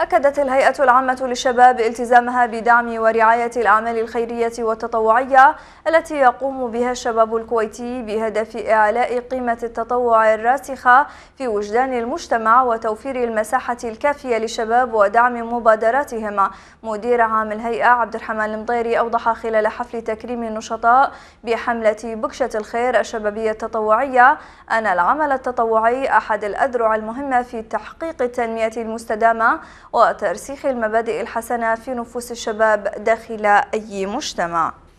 أكدت الهيئة العامة للشباب التزامها بدعم ورعاية الأعمال الخيرية والتطوعية التي يقوم بها الشباب الكويتي بهدف إعلاء قيمة التطوع الراسخة في وجدان المجتمع وتوفير المساحة الكافية للشباب ودعم مبادراتهم مدير عام الهيئة عبد الرحمن المطيري أوضح خلال حفل تكريم النشطاء بحملة بكشة الخير الشبابية التطوعية أن العمل التطوعي أحد الأذرع المهمة في تحقيق التنمية المستدامة وترسيخ المبادئ الحسنة في نفوس الشباب داخل أي مجتمع